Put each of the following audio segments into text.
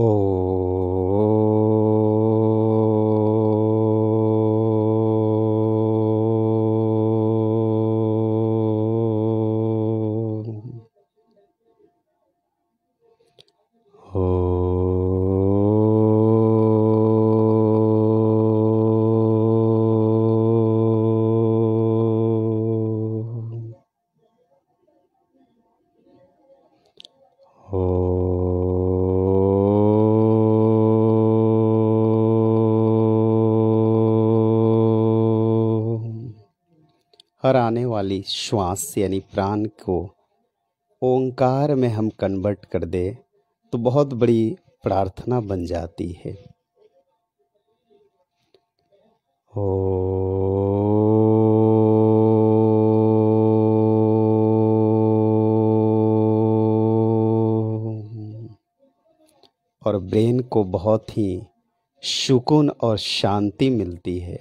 哦 वाली श्वास यानी प्राण को ओंकार में हम कन्वर्ट कर दे तो बहुत बड़ी प्रार्थना बन जाती है ओ और ब्रेन को बहुत ही सुकून और शांति मिलती है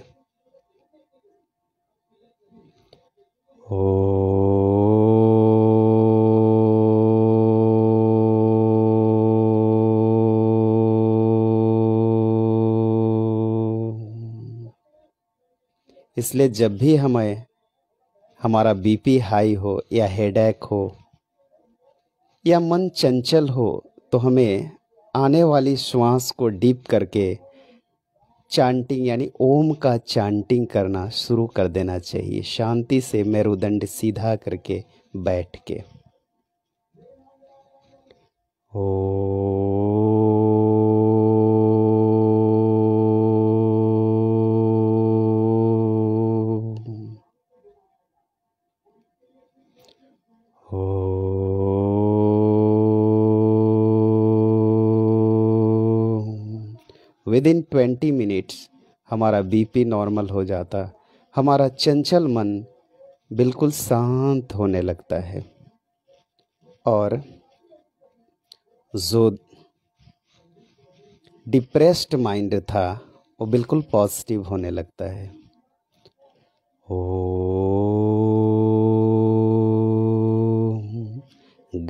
इसलिए जब भी हमें हमारा बीपी हाई हो या हेडेक हो या मन चंचल हो तो हमें आने वाली श्वास को डीप करके चांटिंग यानी ओम का चांटिंग करना शुरू कर देना चाहिए शांति से मेरुदंड सीधा करके बैठ के ओ Oh. Within twenty minutes हमारा बीपी नॉर्मल हो जाता हमारा चंचल मन बिल्कुल शांत होने लगता है और जो डिप्रेस्ड माइंड था वो बिल्कुल पॉजिटिव होने लगता है ओ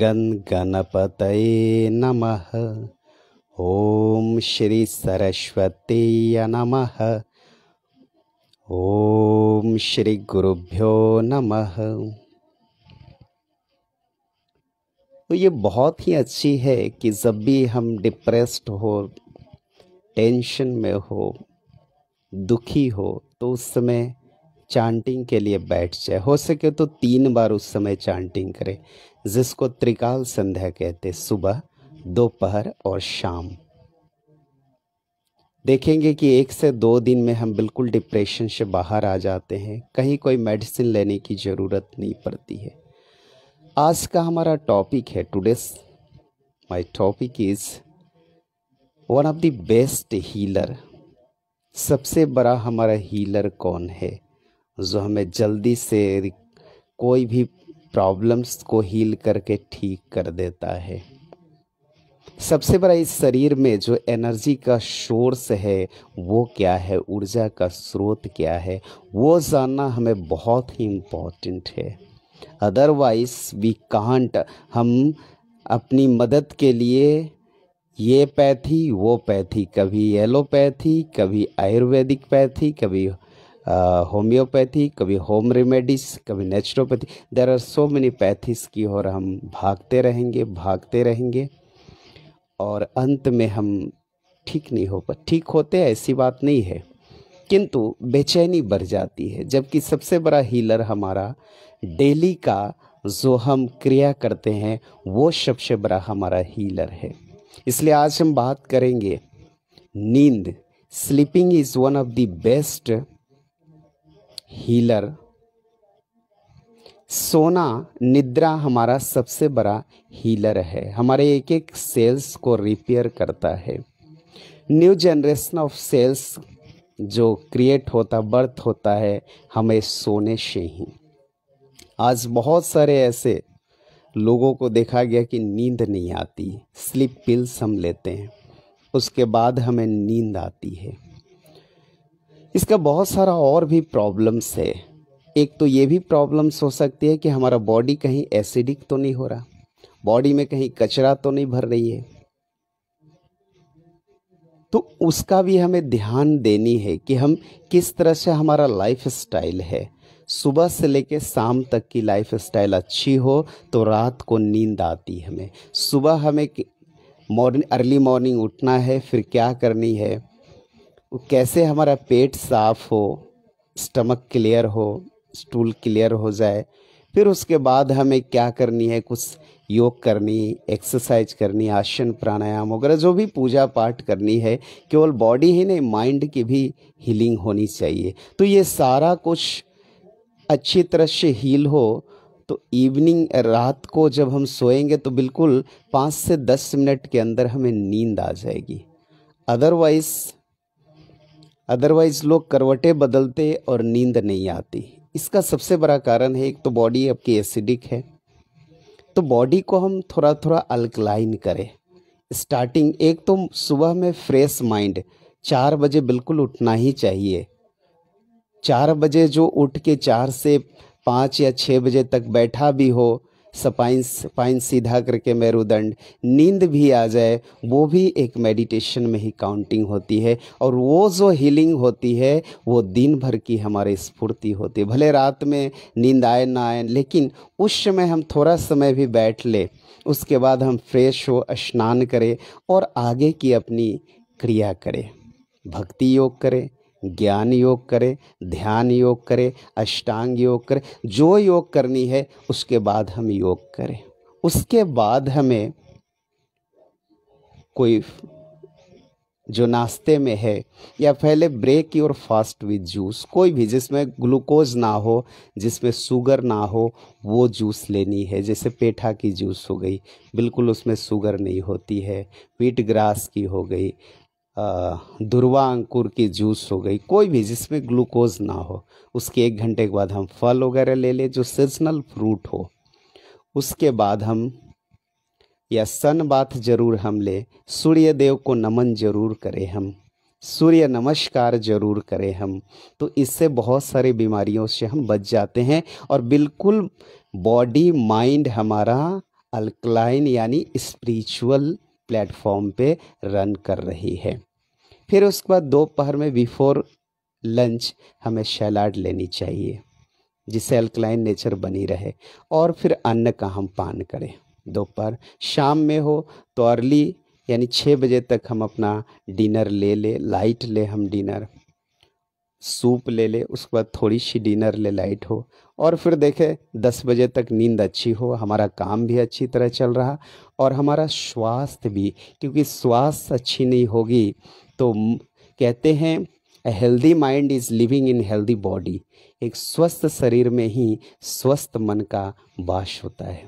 गण गणपत नमः ओम श्री सरस्वती नम ओम श्री गुरुभ्यो नम तो ये बहुत ही अच्छी है कि जब भी हम डिप्रेस्ड हो टेंशन में हो दुखी हो तो उस समय चांटिंग के लिए बैठ जाए हो सके तो तीन बार उस समय चांटिंग करें जिसको त्रिकाल संध्या कहते सुबह दोपहर और शाम देखेंगे कि एक से दो दिन में हम बिल्कुल डिप्रेशन से बाहर आ जाते हैं कहीं कोई मेडिसिन लेने की ज़रूरत नहीं पड़ती है आज का हमारा टॉपिक है today's my topic is one of the best healer सबसे बड़ा हमारा हीलर कौन है जो हमें जल्दी से कोई भी प्रॉब्लम्स को हील करके ठीक कर देता है सबसे बड़ा इस शरीर में जो एनर्जी का सोर्स है वो क्या है ऊर्जा का स्रोत क्या है वो जानना हमें बहुत ही इम्पॉर्टेंट है अदरवाइज वी कांट हम अपनी मदद के लिए ये पैथी वो पैथी कभी एलोपैथी कभी आयुर्वेदिक पैथी कभी होम्योपैथी कभी होम रेमेडीज कभी naturopathy there are so many pathies की ओर हम भागते रहेंगे भागते रहेंगे और अंत में हम ठीक नहीं हो पा ठीक होते ऐसी बात नहीं है किंतु बेचैनी बढ़ जाती है जबकि सबसे बड़ा हीलर हमारा डेली का जो हम क्रिया करते हैं वो सबसे बड़ा हमारा हीलर है इसलिए आज हम बात करेंगे नींद sleeping is one of the best healer सोना निद्रा हमारा सबसे बड़ा हीलर है हमारे एक एक सेल्स को रिपेयर करता है न्यू जनरेशन ऑफ सेल्स जो क्रिएट होता बर्थ होता है हमें सोने से ही आज बहुत सारे ऐसे लोगों को देखा गया कि नींद नहीं आती स्लीप पिल्स हम लेते हैं उसके बाद हमें नींद आती है इसका बहुत सारा और भी प्रॉब्लम्स है एक तो ये भी प्रॉब्लम्स हो सकती है कि हमारा बॉडी कहीं एसिडिक तो नहीं हो रहा बॉडी में कहीं कचरा तो नहीं भर रही है तो उसका भी हमें ध्यान देनी है कि हम किस तरह से हमारा लाइफ स्टाइल है सुबह से लेकर शाम तक की लाइफ स्टाइल अच्छी हो तो रात को नींद आती है हमें सुबह हमें मॉर्निंग अर्ली मॉर्निंग उठना है फिर क्या करनी है कैसे हमारा पेट साफ हो स्टमक क्लियर हो स्टूल क्लियर हो जाए फिर उसके बाद हमें क्या करनी है कुछ योग करनी एक्सरसाइज करनी आसन प्राणायाम वगैरह जो भी पूजा पाठ करनी है केवल बॉडी ही नहीं माइंड की भी हीलिंग होनी चाहिए तो ये सारा कुछ अच्छी तरह से हील हो तो इवनिंग रात को जब हम सोएंगे तो बिल्कुल पाँच से दस मिनट के अंदर हमें नींद आ जाएगी अदरवाइज़ अदरवाइज़ लोग करवटें बदलते और नींद नहीं आती इसका सबसे बड़ा कारण है एक तो बॉडी आपकी एसिडिक है तो बॉडी को हम थोड़ा थोड़ा अल्कलाइन करें स्टार्टिंग एक तो सुबह में फ्रेश माइंड चार बजे बिल्कुल उठना ही चाहिए चार बजे जो उठ के चार से पाँच या छः बजे तक बैठा भी हो सपाइन सपाइन सीधा करके मेरुदंड नींद भी आ जाए वो भी एक मेडिटेशन में ही काउंटिंग होती है और वो जो हीलिंग होती है वो दिन भर की हमारे स्फूर्ति होती है भले रात में नींद आए ना आए लेकिन उस समय हम थोड़ा समय भी बैठ ले उसके बाद हम फ्रेश हो स्नान करें और आगे की अपनी क्रिया करें भक्ति योग करें ज्ञान योग करें ध्यान योग करें अष्टांग योग करें जो योग करनी है उसके बाद हम योग करें उसके बाद हमें कोई जो नाश्ते में है या पहले break your fast with juice कोई भी जिसमें ग्लूकोज ना हो जिसमें शुगर ना हो वो जूस लेनी है जैसे पेठा की जूस हो गई बिल्कुल उसमें शुगर नहीं होती है पीट ग्रास की हो गई दुर्वा अंकुर की जूस हो गई कोई भी जिसमें ग्लूकोज ना हो उसके एक घंटे के बाद हम फल वगैरह ले लें जो सीजनल फ्रूट हो उसके बाद हम या सन बात जरूर हम ले सूर्य देव को नमन जरूर करें हम सूर्य नमस्कार जरूर करें हम तो इससे बहुत सारी बीमारियों से हम बच जाते हैं और बिल्कुल बॉडी माइंड हमारा अल्कलाइन यानी स्पिरिचुअल प्लेटफॉर्म पे रन कर रही है फिर उसके बाद दोपहर में बिफोर लंच हमें सैलाड लेनी चाहिए जिससे अल्कलाइन नेचर बनी रहे और फिर अन्न का हम पान करें दोपहर शाम में हो तो अर्ली यानी छः बजे तक हम अपना डिनर ले ले लाइट ले हम डिनर सूप ले ले उसके बाद थोड़ी सी डिनर ले लाइट हो और फिर देखें दस बजे तक नींद अच्छी हो हमारा काम भी अच्छी तरह चल रहा और हमारा स्वास्थ्य भी क्योंकि स्वास्थ्य अच्छी नहीं होगी तो कहते हैं healthy mind is living in healthy body एक स्वस्थ शरीर में ही स्वस्थ मन का वास होता है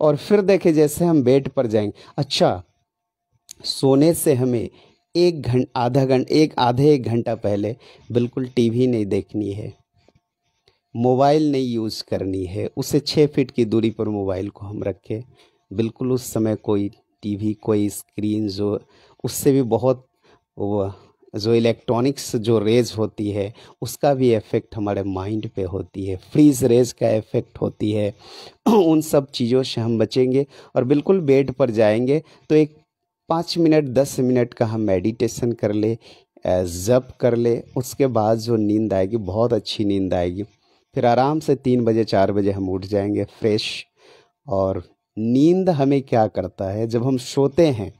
और फिर देखें जैसे हम बेड पर जाएंगे अच्छा सोने से हमें एक घंटा आधा घंटा एक आधे एक घंटा पहले बिल्कुल टीवी नहीं देखनी है मोबाइल नहीं यूज़ करनी है उसे छः फीट की दूरी पर मोबाइल को हम रखें बिल्कुल उस समय कोई टीवी कोई स्क्रीन जो उससे भी बहुत वो जो इलेक्ट्रॉनिक्स जो रेज होती है उसका भी इफ़ेक्ट हमारे माइंड पे होती है फ्रीज रेज का इफ़ेक्ट होती है उन सब चीज़ों से हम बचेंगे और बिल्कुल बेड पर जाएंगे तो एक पाँच मिनट दस मिनट का हम मेडिटेशन कर ले जब कर ले उसके बाद जो नींद आएगी बहुत अच्छी नींद आएगी फिर आराम से तीन बजे चार बजे हम उठ जाएंगे फ्रेश और नींद हमें क्या करता है जब हम सोते हैं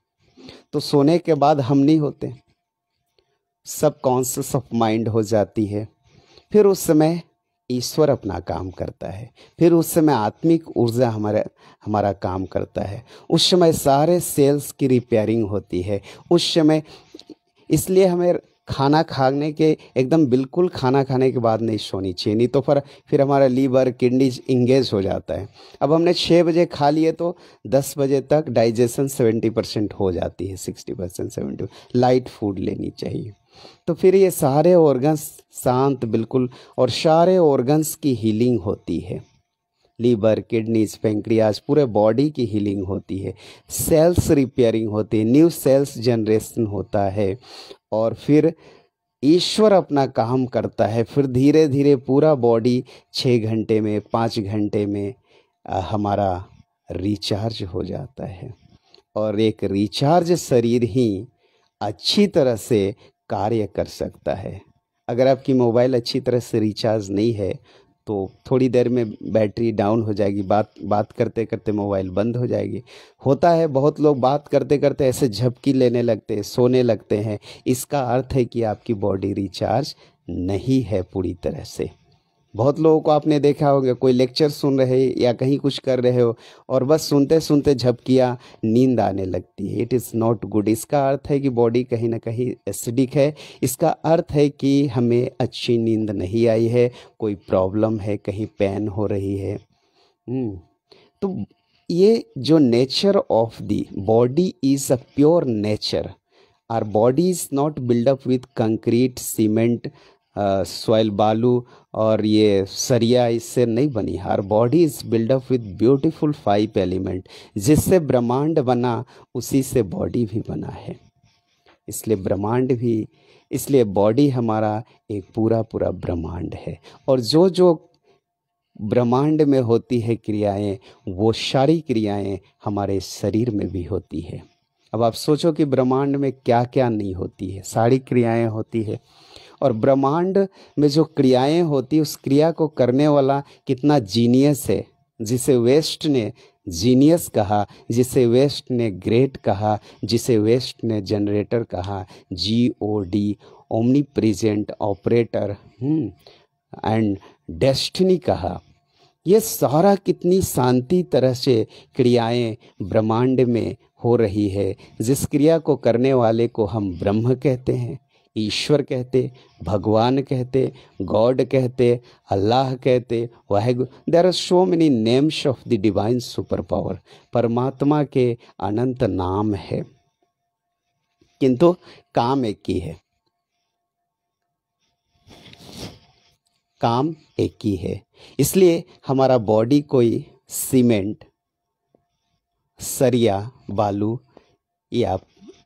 तो सोने के बाद हम नहीं होते हैं सब कॉन्शस ऑफ माइंड हो जाती है फिर उस समय ईश्वर अपना काम करता है फिर उस समय आत्मिक ऊर्जा हमारे हमारा काम करता है उस समय सारे सेल्स की रिपेयरिंग होती है उस समय इसलिए हमें खाना खाने के एकदम बिल्कुल खाना खाने के बाद नहीं सोनी चाहिए नहीं तो फिर फिर हमारा लीवर किडनी इंगेज हो जाता है अब हमने छः बजे खा लिए तो दस बजे तक डाइजेशन सेवेंटी परसेंट हो जाती है sixty percent seventy light food लेनी चाहिए तो फिर ये सारे ऑर्गन्स शांत बिल्कुल और सारे ऑर्गन्स की हीलिंग होती है लीवर किडनीज पेंक्रियाज पूरे बॉडी की हीलिंग होती है सेल्स रिपेयरिंग होती है न्यू सेल्स जनरेशन होता है और फिर ईश्वर अपना काम करता है फिर धीरे धीरे पूरा बॉडी छः घंटे में पाँच घंटे में हमारा रिचार्ज हो जाता है और एक रिचार्ज शरीर ही अच्छी तरह से कार्य कर सकता है अगर आपकी मोबाइल अच्छी तरह से रिचार्ज नहीं है तो थोड़ी देर में बैटरी डाउन हो जाएगी बात बात करते करते मोबाइल बंद हो जाएगी होता है बहुत लोग बात करते करते ऐसे झपकी लेने लगते हैं सोने लगते हैं इसका अर्थ है कि आपकी बॉडी रिचार्ज नहीं है पूरी तरह से बहुत लोगों को आपने देखा होगा कोई लेक्चर सुन रहे या कहीं कुछ कर रहे हो और बस सुनते सुनते झपकिया नींद आने लगती है इट इज़ नॉट गुड इसका अर्थ है कि बॉडी कहीं ना कहीं एसिडिक है इसका अर्थ है कि हमें अच्छी नींद नहीं आई है कोई प्रॉब्लम है कहीं पेन हो रही है हम्म, तो ये जो nature of the body is a pure nature our body is not buildup with concrete cement soil बालू और ये सरिया इससे नहीं बनी our body is buildup with beautiful five element जिससे ब्रह्मांड बना उसी से बॉडी भी बना है इसलिए ब्रह्मांड भी इसलिए बॉडी हमारा एक पूरा पूरा ब्रह्मांड है और जो जो ब्रह्मांड में होती है क्रियाएं वो सारी क्रियाएं हमारे शरीर में भी होती है अब आप सोचो कि ब्रह्मांड में क्या क्या नहीं होती है सारी क्रियाएं होती है और ब्रह्मांड में जो क्रियाएं होती उस क्रिया को करने वाला कितना जीनियस है जिसे वेस्ट ने जीनियस कहा जिसे वेस्ट ने ग्रेट कहा जिसे वेस्ट ने जनरेटर कहा G O D omnipresent operator and destiny कहा यह सारा कितनी शांति तरह से क्रियाएं ब्रह्मांड में हो रही है जिस क्रिया को करने वाले को हम ब्रह्म कहते हैं ईश्वर कहते भगवान कहते गॉड कहते अल्लाह कहते Waheguru there are so many names of the divine super power परमात्मा के अनंत नाम है किंतु काम एक ही है काम एक ही है इसलिए हमारा बॉडी कोई सीमेंट सरिया बालू या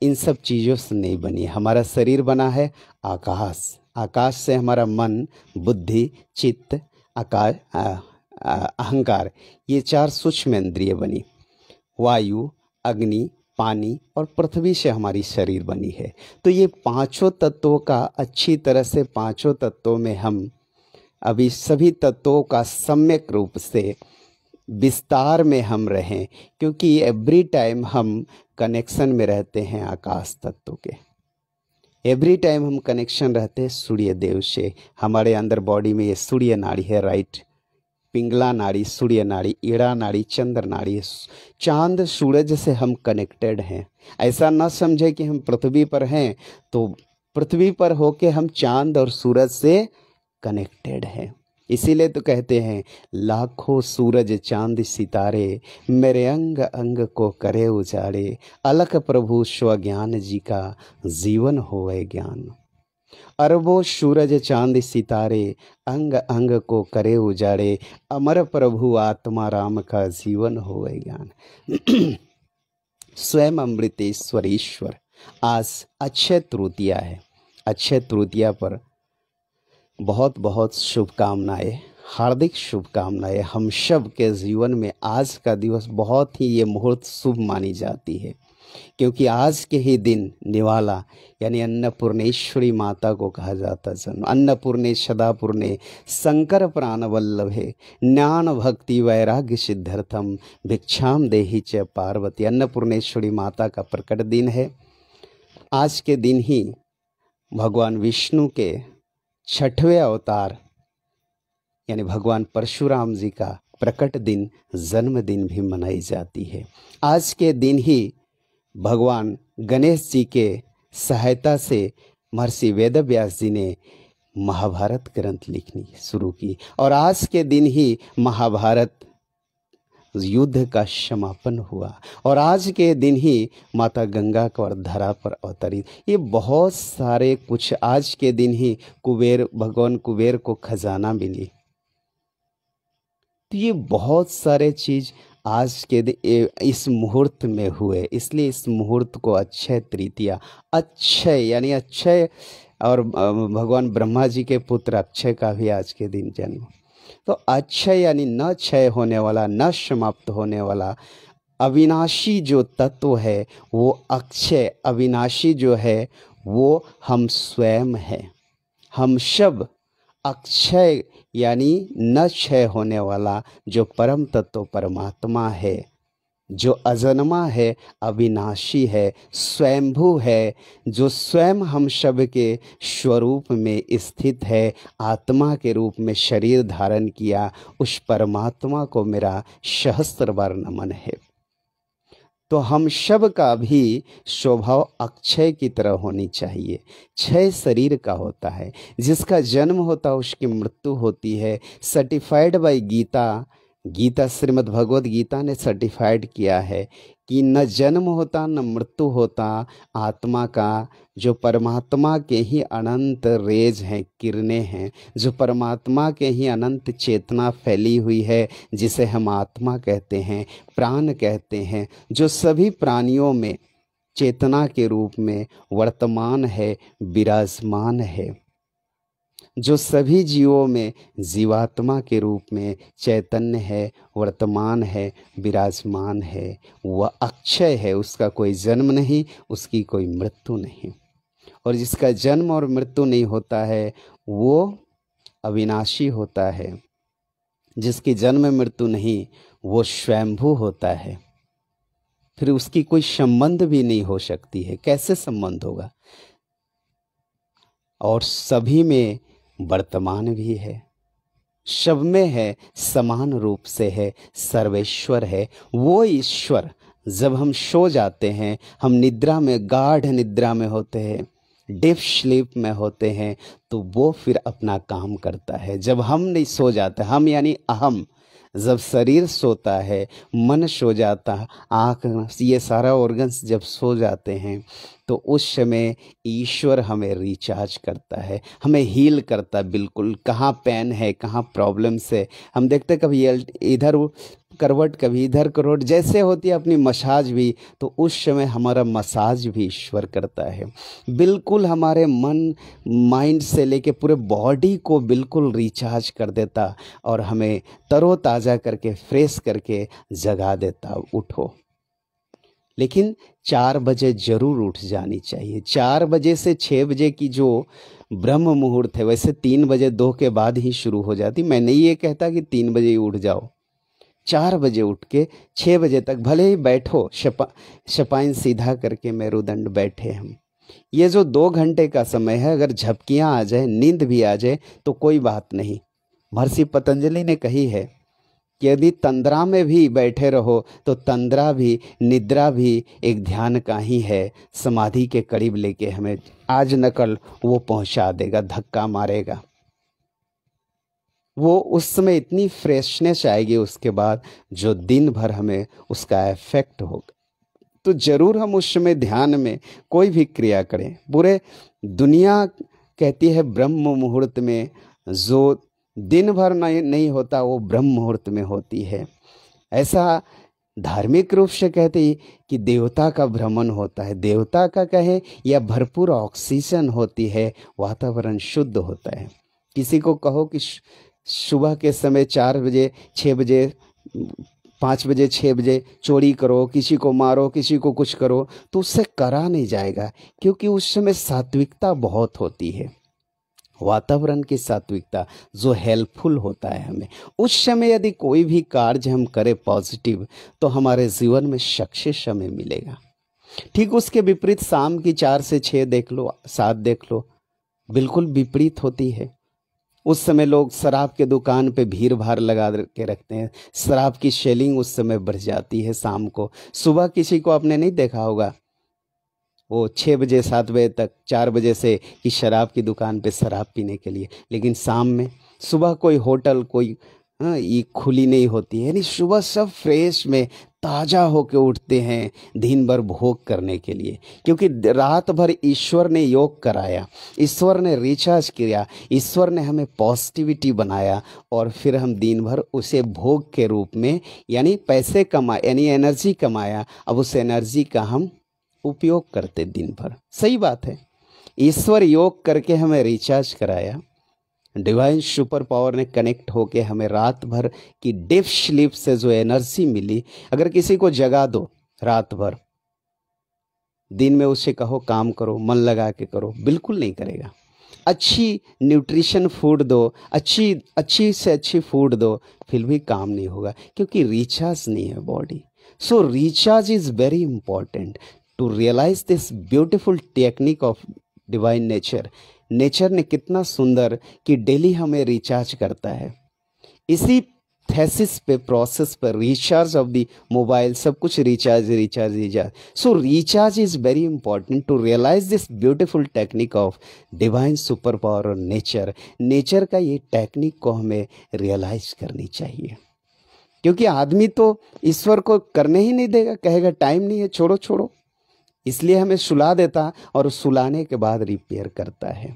इन सब चीज़ों से नहीं बनी हमारा शरीर बना है आकाश आकाश से हमारा मन बुद्धि चित्त आकाश अहंकार ये चार सूक्ष्म इंद्रिय बनी वायु अग्नि पानी और पृथ्वी से हमारी शरीर बनी है तो ये पांचों तत्वों का अच्छी तरह से पांचों तत्वों में हम अभी सभी तत्वों का सम्यक रूप से विस्तार में हम रहें क्योंकि एवरी टाइम हम कनेक्शन में रहते हैं आकाश तत्व के एवरी टाइम हम कनेक्शन रहते हैं सूर्य देव से हमारे अंदर बॉडी में ये सूर्य नाड़ी है राइट पिंगला नाड़ी सूर्य नाड़ी ईड़ा नाड़ी चंद्र नाड़ी चांद सूरज से हम कनेक्टेड हैं ऐसा ना समझे कि हम पृथ्वी पर हैं तो पृथ्वी पर होके हम चांद और सूरज से कनेक्टेड हैं इसीलिए तो कहते हैं लाखों सूरज चांद सितारे मेरे अंग अंग को करे उजाड़े अलख प्रभु स्वज्ञान जी का जीवन हो ज्ञान अरबों सूरज चांद सितारे अंग अंग को करे उजाड़े अमर प्रभु आत्मा राम का जीवन हो ज्ञान स्वयं अमृतेश्वर ईश्वर आज अच्छे तृतीया है अच्छे तृतीया पर बहुत बहुत शुभकामनाएं हार्दिक शुभकामनाएं हम सब के जीवन में आज का दिवस बहुत ही ये मुहूर्त शुभ मानी जाती है क्योंकि आज के ही दिन निवाला यानी अन्नपूर्णेश्वरी माता को कहा जाता जन्म अन्नपूर्णे सदापूर्णे शंकर प्राण वल्लभे ज्ञान भक्ति वैराग्य सिद्धर्थम भिक्षाम देही च पार्वती अन्नपूर्णेश्वरी माता का प्रकट दिन है आज के दिन ही भगवान विष्णु के छठवें अवतार यानी भगवान परशुराम जी का प्रकट दिन जन्मदिन भी मनाई जाती है आज के दिन ही भगवान गणेश जी के सहायता से महर्षि व्यास जी ने महाभारत ग्रंथ लिखनी शुरू की और आज के दिन ही महाभारत युद्ध का समापन हुआ और आज के दिन ही माता गंगा को धरा पर अवतरित ये बहुत सारे कुछ आज के दिन ही कुबेर भगवान कुबेर को खजाना मिली तो ये बहुत सारे चीज़ आज के इस मुहूर्त में हुए इसलिए इस मुहूर्त को अक्षय तृतीया अक्षय यानी अक्षय और भगवान ब्रह्मा जी के पुत्र अक्षय का भी आज के दिन जन्म तो अक्षय यानी न क्षय होने वाला न समाप्त होने वाला अविनाशी जो तत्व है वो अक्षय अविनाशी जो है वो हम स्वयं है हम सब अक्षय यानी न क्षय होने वाला जो परम तत्व परमात्मा है जो अजन्मा है अविनाशी है स्वयंभू है जो स्वयं हम शब के स्वरूप में स्थित है आत्मा के रूप में शरीर धारण किया उस परमात्मा को मेरा सहस्त्र बार नमन है तो हम शब का भी स्वभाव अक्षय की तरह होनी चाहिए क्षय शरीर का होता है जिसका जन्म होता है उसकी मृत्यु होती है सर्टिफाइड बाय गीता गीता श्रीमद् भगवद गीता ने सर्टिफाइड किया है कि न जन्म होता न मृत्यु होता आत्मा का जो परमात्मा के ही अनंत रेज हैं किरणें हैं जो परमात्मा के ही अनंत चेतना फैली हुई है जिसे हम आत्मा कहते हैं प्राण कहते हैं जो सभी प्राणियों में चेतना के रूप में वर्तमान है विराजमान है जो सभी जीवों में जीवात्मा के रूप में चैतन्य है वर्तमान है विराजमान है वह अक्षय है उसका कोई जन्म नहीं उसकी कोई मृत्यु नहीं और जिसका जन्म और मृत्यु नहीं होता है वो अविनाशी होता है जिसकी जन्म मृत्यु नहीं वो स्वयंभू होता है फिर उसकी कोई संबंध भी नहीं हो सकती है कैसे संबंध होगा और सभी में वर्तमान भी है सब में है समान रूप से है सर्वेश्वर है वो ईश्वर जब हम सो जाते हैं हम निद्रा में गाढ़ निद्रा में होते हैं डिप स्लीप में होते हैं तो वो फिर अपना काम करता है जब हम नहीं सो जाते हम यानी अहम जब शरीर सोता है मन सो जाता आँख ये सारा ऑर्गन्स जब सो जाते हैं तो उस समय ईश्वर हमें रिचार्ज करता है हमें हील करता बिल्कुल कहाँ पेन है कहाँ प्रॉब्लम्स है हम देखते हैं कभी इधर करवट कभी इधर करवट जैसे होती है अपनी मसाज भी तो उस समय हमारा मसाज भी ईश्वर करता है बिल्कुल हमारे मन माइंड से लेके पूरे बॉडी को बिल्कुल रिचार्ज कर देता और हमें तरोताज़ा करके फ्रेश करके जगा देता उठो लेकिन चार बजे जरूर उठ जानी चाहिए चार बजे से छः बजे की जो ब्रह्म मुहूर्त है वैसे तीन बजे दो के बाद ही शुरू हो जाती मैं नहीं ये कहता कि तीन बजे ही उठ जाओ चार बजे उठ के छः बजे तक भले ही बैठो शपा शपाइन सीधा करके मेरुदंड बैठे हम ये जो दो घंटे का समय है अगर झपकियाँ आ जाए नींद भी आ जाए तो कोई बात नहीं महर्षि पतंजलि ने कही है कि यदि तंद्रा में भी बैठे रहो तो तंद्रा भी निद्रा भी एक ध्यान का ही है समाधि के करीब लेके हमें आज नकल वो पहुंचा देगा धक्का मारेगा वो उस समय इतनी फ्रेशनेस आएगी उसके बाद जो दिन भर हमें उसका इफेक्ट होगा तो ज़रूर हम उस समय ध्यान में कोई भी क्रिया करें पूरे दुनिया कहती है ब्रह्म मुहूर्त में जो दिन भर नहीं नहीं होता वो ब्रह्म मुहूर्त में होती है ऐसा धार्मिक रूप से कहते हैं कि देवता का भ्रमण होता है देवता का कहे या भरपूर ऑक्सीजन होती है वातावरण शुद्ध होता है किसी को कहो कि सुबह के समय चार बजे छः बजे पाँच बजे छः बजे चोरी करो किसी को मारो किसी को कुछ करो तो उससे करा नहीं जाएगा क्योंकि उस समय सात्विकता बहुत होती है वातावरण की सात्विकता जो हेल्पफुल होता है हमें उस समय यदि कोई भी कार्य हम करें पॉजिटिव तो हमारे जीवन में सक्सेस हमें मिलेगा ठीक उसके विपरीत शाम की चार से छः देख लो सात देख लो बिल्कुल विपरीत होती है उस समय लोग शराब के दुकान पे भीड़ भाड़ लगा के रखते हैं शराब की शेलिंग उस समय बढ़ जाती है शाम को सुबह किसी को आपने नहीं देखा होगा वो छः बजे सात बजे तक चार बजे से कि शराब की दुकान पे शराब पीने के लिए लेकिन शाम में सुबह कोई होटल कोई हाँ, ये खुली नहीं होती है यानी सुबह सब फ्रेश में ताज़ा होकर उठते हैं दिन भर भोग करने के लिए क्योंकि रात भर ईश्वर ने योग कराया ईश्वर ने रिचार्ज किया ईश्वर ने हमें पॉजिटिविटी बनाया और फिर हम दिन भर उसे भोग के रूप में यानी पैसे कमाए यानी एनर्जी कमाया अब उस एनर्जी का हम उपयोग करते दिन भर सही बात है ईश्वर योग करके हमें रिचार्ज कराया डिवाइन सुपर पावर ने कनेक्ट होके हमें रात भर की डिप स्लीप से जो एनर्जी मिली अगर किसी को जगा दो रात भर दिन में उसे कहो काम करो मन लगा के करो बिल्कुल नहीं करेगा अच्छी न्यूट्रिशन फूड दो अच्छी अच्छी से अच्छी फूड दो फिर भी काम नहीं होगा क्योंकि रिचार्ज नहीं है body so recharge is very important to realise this beautiful technique of divine nature nature ने कितना सुंदर कि डेली हमें रिचार्ज करता है इसी थेसिस पे प्रोसेस पर रिचार्ज ऑफ दी मोबाइल सब कुछ recharge recharge recharge so recharge is very important to realise this beautiful technique of divine super power और नेचर नेचर का ये टेक्निक को हमें रियलाइज करनी चाहिए क्योंकि आदमी तो ईश्वर को करने ही नहीं देगा कहेगा टाइम नहीं है छोड़ो छोड़ो इसलिए हमें सुला देता और सुलाने के बाद रिपेयर करता है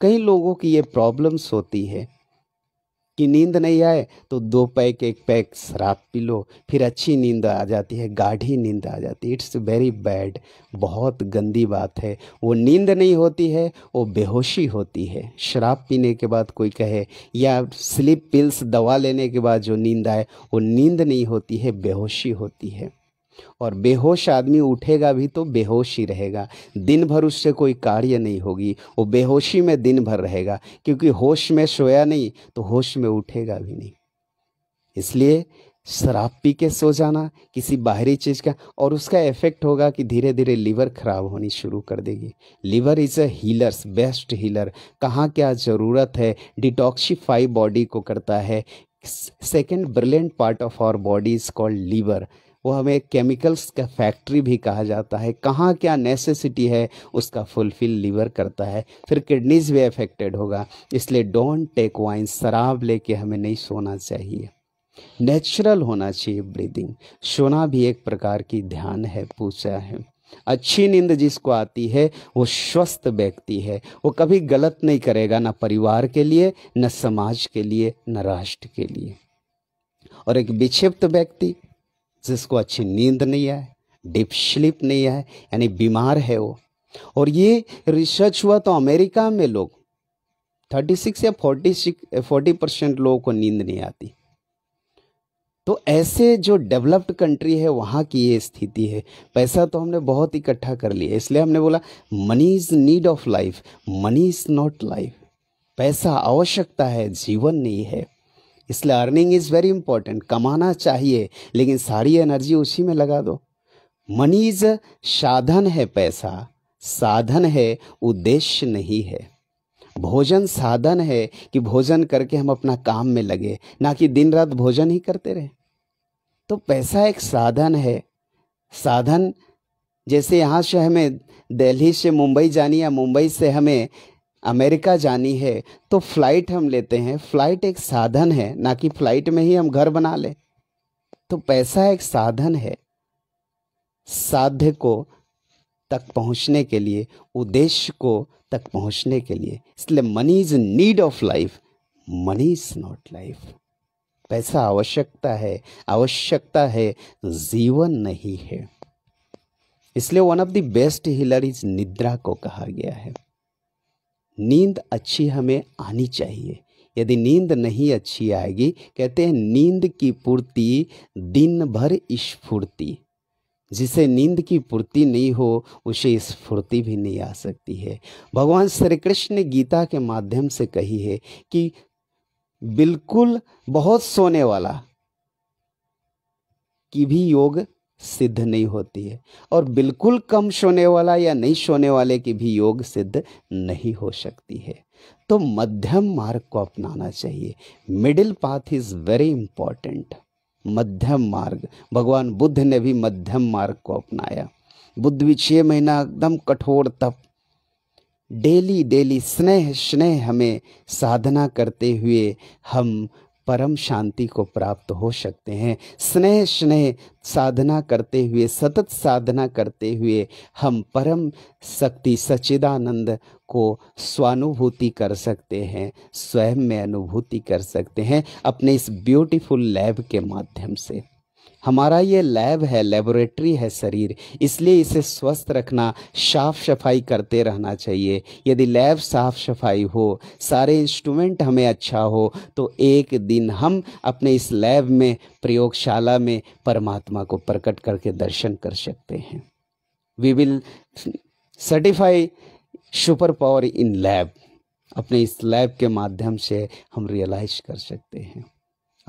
कई लोगों की ये प्रॉब्लम्स होती है कि नींद नहीं आए तो दो पैक एक पैक शराब पी लो फिर अच्छी नींद आ जाती है गाढ़ी नींद आ जाती है इट्स वेरी बैड बहुत गंदी बात है वो नींद नहीं होती है वो बेहोशी होती है शराब पीने के बाद कोई कहे या स्लीप पिल्स दवा लेने के बाद जो नींद आए वो नींद नहीं होती है बेहोशी होती है और बेहोश आदमी उठेगा भी तो बेहोश ही रहेगा दिन भर उससे कोई कार्य नहीं होगी वो बेहोशी में दिन भर रहेगा क्योंकि होश में सोया नहीं तो होश में उठेगा भी नहीं इसलिए शराब पी के सो जाना किसी बाहरी चीज़ का और उसका इफेक्ट होगा कि धीरे धीरे लीवर ख़राब होनी शुरू कर देगी liver is a healers best healer कहाँ क्या ज़रूरत है डिटॉक्सीफाई बॉडी को करता है second brilliant part of our body is called liver वो हमें केमिकल्स का फैक्ट्री भी कहा जाता है कहाँ क्या नेसेसिटी है उसका फुलफिल लीवर करता है फिर किडनीज भी अफेक्टेड होगा इसलिए डोंट टेक वाइन शराब लेके हमें नहीं सोना चाहिए नेचुरल होना चाहिए ब्रीदिंग सोना भी एक प्रकार की ध्यान है पूछा है अच्छी नींद जिसको आती है वो स्वस्थ व्यक्ति है वो कभी गलत नहीं करेगा ना परिवार के लिए न समाज के लिए न राष्ट्र के लिए और एक विक्षिप्त व्यक्ति जिसको अच्छी नींद नहीं है डीप स्लीप नहीं है यानी बीमार है वो और ये रिसर्च हुआ तो अमेरिका में लोग 36 या 46 40 परसेंट लोगों को नींद नहीं आती तो ऐसे जो डेवलप्ड कंट्री है वहां की ये स्थिति है पैसा तो हमने बहुत इकट्ठा कर लिया इसलिए हमने बोला money is need of life money is not life पैसा आवश्यकता है जीवन नहीं है इसलिए अर्निंग इज़ वेरी इंपॉर्टेंट कमाना चाहिए लेकिन सारी एनर्जी उसी में लगा दो मनी इज साधन है पैसा साधन है उद्देश्य नहीं है भोजन साधन है कि भोजन करके हम अपना काम में लगे ना कि दिन रात भोजन ही करते रहे तो पैसा एक साधन है साधन जैसे यहाँ से हमें दिल्ली से मुंबई जानी या मुंबई से हमें अमेरिका जानी है तो फ्लाइट हम लेते हैं फ्लाइट एक साधन है ना कि फ्लाइट में ही हम घर बना ले तो पैसा एक साधन है साध्य को तक पहुंचने के लिए उद्देश्य को तक पहुंचने के लिए इसलिए money is need of life money is not life पैसा आवश्यकता है आवश्यकता है जीवन नहीं है इसलिए one of the best healer is निद्रा को कहा गया है नींद अच्छी हमें आनी चाहिए यदि नींद नहीं अच्छी आएगी कहते हैं नींद की पूर्ति दिन भर स्फूर्ति जिसे नींद की पूर्ति नहीं हो उसे स्फूर्ति भी नहीं आ सकती है भगवान श्री कृष्ण ने गीता के माध्यम से कही है कि बिल्कुल बहुत सोने वाला की भी योग सिद्ध नहीं होती है और बिल्कुल कम सोने वाला या नहीं सोने वाले की भी योग सिद्ध नहीं हो सकती है तो मध्यम मार्ग को अपनाना चाहिए middle path is very important मध्यम मार्ग भगवान बुद्ध ने भी मध्यम मार्ग को अपनाया बुद्ध भी छह महीना एकदम कठोर तप डेली डेली स्नेह स्नेह हमें साधना करते हुए हम परम शांति को प्राप्त हो सकते हैं स्नेह स्नेह साधना करते हुए सतत साधना करते हुए हम परम शक्ति सच्चिदानंद को स्वानुभूति कर सकते हैं स्वयं में अनुभूति कर सकते हैं अपने इस ब्यूटीफुल लैब के माध्यम से हमारा ये लैब है लेबोरेटरी है शरीर इसलिए इसे स्वस्थ रखना साफ सफाई करते रहना चाहिए यदि लैब साफ सफाई हो सारे इंस्ट्रूमेंट हमें अच्छा हो तो एक दिन हम अपने इस लैब में प्रयोगशाला में परमात्मा को प्रकट करके दर्शन कर सकते हैं we will certify super power in lab अपने इस लैब के माध्यम से हम रियलाइज कर सकते हैं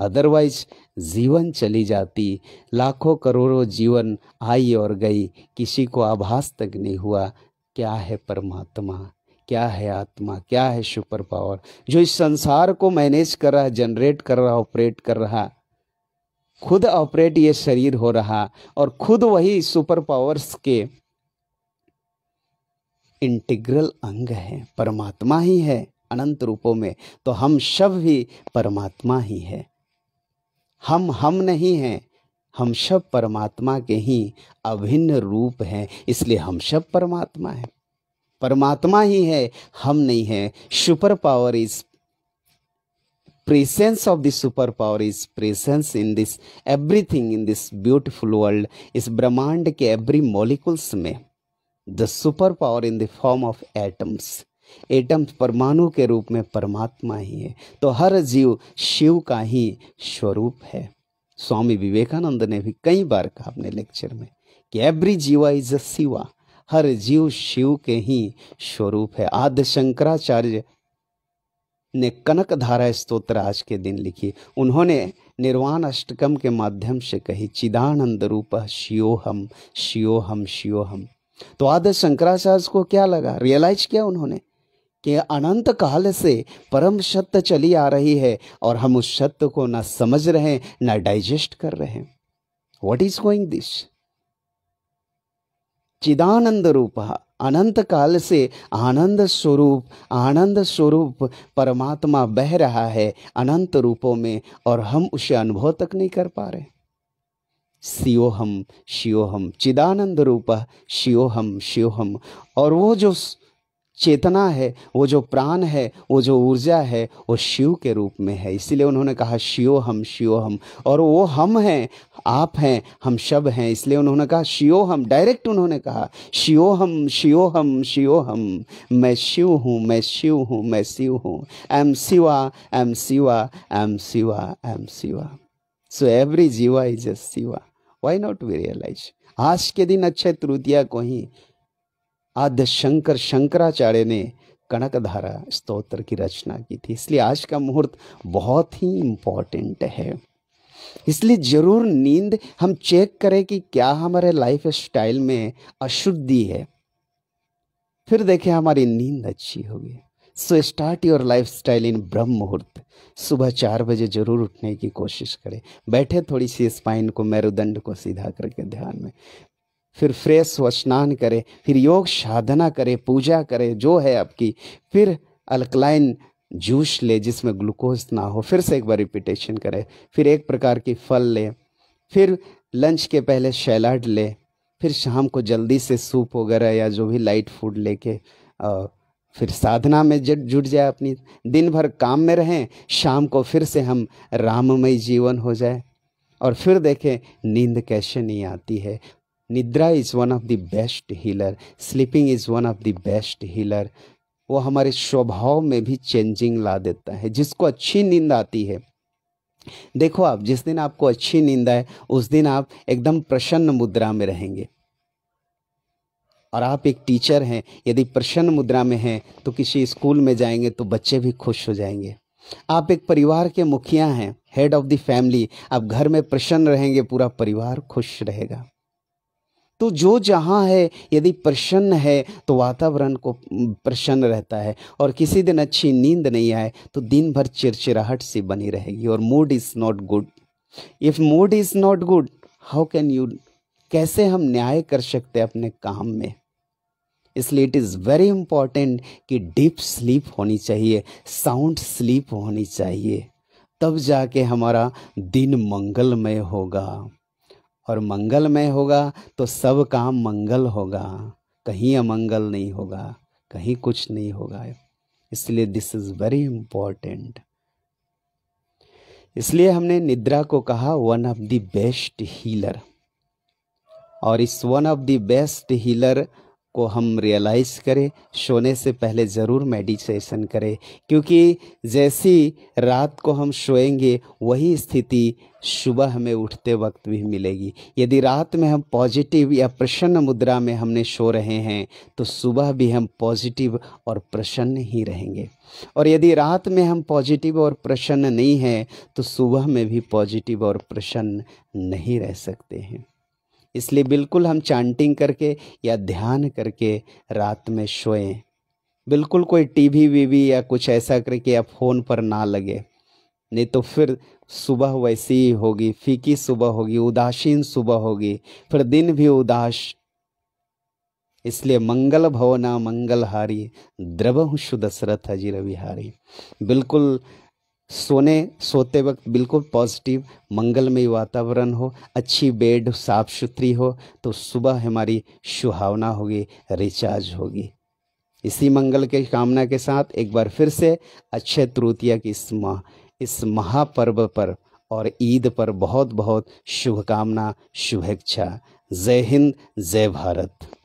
अदरवाइज जीवन चली जाती लाखों करोड़ों जीवन आई और गई किसी को आभास तक नहीं हुआ क्या है परमात्मा क्या है आत्मा क्या है सुपर पावर जो इस संसार को मैनेज कर रहा जनरेट कर रहा ऑपरेट कर रहा खुद ऑपरेट ये शरीर हो रहा और खुद वही सुपर पावर्स के इंटीग्रल अंग है परमात्मा ही है अनंत रूपों में तो हम सब भी परमात्मा ही है हम हम नहीं हैं हम सब परमात्मा के ही अभिन्न रूप हैं इसलिए हम सब परमात्मा हैं परमात्मा ही है हम नहीं है super power is presence of the super power is presence in this everything in this beautiful world इस ब्रह्मांड के एवरी मॉलिकुल्स में the super power in the form of atoms atom परमाणु के रूप में परमात्मा ही है तो हर जीव शिव का ही स्वरूप है स्वामी विवेकानंद ने भी कई बार कहा अपने लेक्चर में कि every jiva is a Shiva हर जीव शिव के ही स्वरूप है आद्य शंकराचार्य ने कनक धारा स्त्रोत्र आज के दिन लिखी उन्होंने निर्वाण अष्टकम के माध्यम से कही चिदानंद रूप हम शियोहम हम तो आदर्श शंकराचार्य को क्या लगा रियलाइज किया उन्होंने कि अनंत काल से परम सत्य चली आ रही है और हम उस सत्य को ना समझ रहे हैं ना डाइजेस्ट कर रहे हैं वट इज गोइंग दिस चिदानंद रूप अनंत काल से आनंद स्वरूप आनंद स्वरूप परमात्मा बह रहा है अनंत रूपों में और हम उसे अनुभव तक नहीं कर पा रहे शिवोहम शिवोहम चिदानंद रूप शिवोहम शिवोहम और वो जो चेतना है वो जो प्राण है वो जो ऊर्जा है वो शिव के रूप में है इसीलिए उन्होंने कहा शिव हम शिव हम और वो हम हैं आप हैं हम शब हैं इसलिए उन्होंने कहा शिव हम डायरेक्ट उन्होंने कहा शिव हम शिव हम शिव हम मैं शिव हूँ मैं शिव हूँ मैं शिव हूँ I am Shiva I am Shiva I am Shiva I am Shiva so every jiva is a Shiva why not we realise आज के दिन अच्छे तृतीया को ही आद्य शंकर शंकराचार्य ने कनकधारा स्तोत्र की रचना की थी इसलिए आज का मुहूर्त बहुत ही इम्पॉर्टेंट है इसलिए जरूर नींद हम चेक करें कि क्या हमारे लाइफ स्टाइल में अशुद्धि है फिर देखें हमारी नींद अच्छी होगी so start your lifestyle in Brahma muhurta सुबह चार बजे जरूर उठने की कोशिश करें बैठे थोड़ी सी स्पाइन को मेरुदंड को सीधा करके ध्यान में फिर फ्रेश व स्नान करें फिर योग साधना करें पूजा करें जो है आपकी फिर अल्कलाइन जूस ले जिसमें ग्लूकोज ना हो फिर से एक बार रिपीटेशन करें फिर एक प्रकार की फल ले फिर लंच के पहले सैलाड ले फिर शाम को जल्दी से सूप वगैरह या जो भी लाइट फूड लेके फिर साधना में जुट जाए अपनी दिन भर काम में रहें शाम को फिर से हम राममय जीवन हो जाए और फिर देखें नींद कैसे नहीं आती है nidra is one of the best healer sleeping is one of the best healer वो हमारे स्वभाव में भी चेंजिंग ला देता है जिसको अच्छी नींद आती है देखो आप जिस दिन आपको अच्छी नींद आए उस दिन आप एकदम प्रसन्न मुद्रा में रहेंगे और आप एक टीचर हैं यदि प्रसन्न मुद्रा में हैं तो किसी स्कूल में जाएंगे तो बच्चे भी खुश हो जाएंगे आप एक परिवार के मुखिया हैं हेड ऑफ द फैमिली आप घर में प्रसन्न रहेंगे पूरा परिवार खुश रहेगा तो जो जहाँ है यदि प्रसन्न है तो वातावरण को प्रसन्न रहता है और किसी दिन अच्छी नींद नहीं आए तो दिन भर चिड़चिड़ाहट सी बनी रहेगी और mood is not good if mood is not good how can you कैसे हम न्याय कर सकते हैं अपने काम में इसलिए इट इज़ वेरी इम्पॉर्टेंट कि डीप स्लीप होनी चाहिए साउंड स्लीप होनी चाहिए तब जाके हमारा दिन मंगलमय होगा और मंगलमय होगा तो सब काम मंगल होगा कहीं अमंगल नहीं होगा कहीं कुछ नहीं होगा इसलिए दिस इज़ वेरी इंपॉर्टेंट इसलिए हमने निद्रा को कहा one of the best healer और इस one of the best healer को हम रियलाइज़ करें सोने से पहले ज़रूर मेडिटेशन करें क्योंकि जैसी रात को हम सोएंगे वही स्थिति सुबह में उठते वक्त भी मिलेगी यदि रात में हम पॉजिटिव या प्रसन्न मुद्रा में हमने सो रहे हैं तो सुबह भी हम पॉजिटिव और प्रसन्न ही रहेंगे और यदि रात में हम पॉजिटिव और प्रसन्न नहीं हैं तो सुबह में भी पॉजिटिव और प्रसन्न नहीं रह सकते हैं इसलिए बिल्कुल हम चांटिंग करके या ध्यान करके रात में सोएं बिल्कुल कोई टीवी वीवी या कुछ ऐसा करके या फ़ोन पर ना लगे नहीं तो फिर सुबह वैसी ही होगी फीकी सुबह होगी उदासीन सुबह होगी फिर दिन भी उदास इसलिए मंगल भवना मंगलहारी द्रवहु सुदशरथ अजीर रविहारी बिल्कुल सोने सोते वक्त बिल्कुल पॉजिटिव मंगलमय वातावरण हो अच्छी बेड साफ सुथरी हो तो सुबह हमारी सुहावना होगी रिचार्ज होगी इसी मंगल के कामना के साथ एक बार फिर से अक्षय तृतीया की इस महा इस महापर्व पर और ईद पर बहुत बहुत शुभकामना शुभेच्छा जय हिंद जय भारत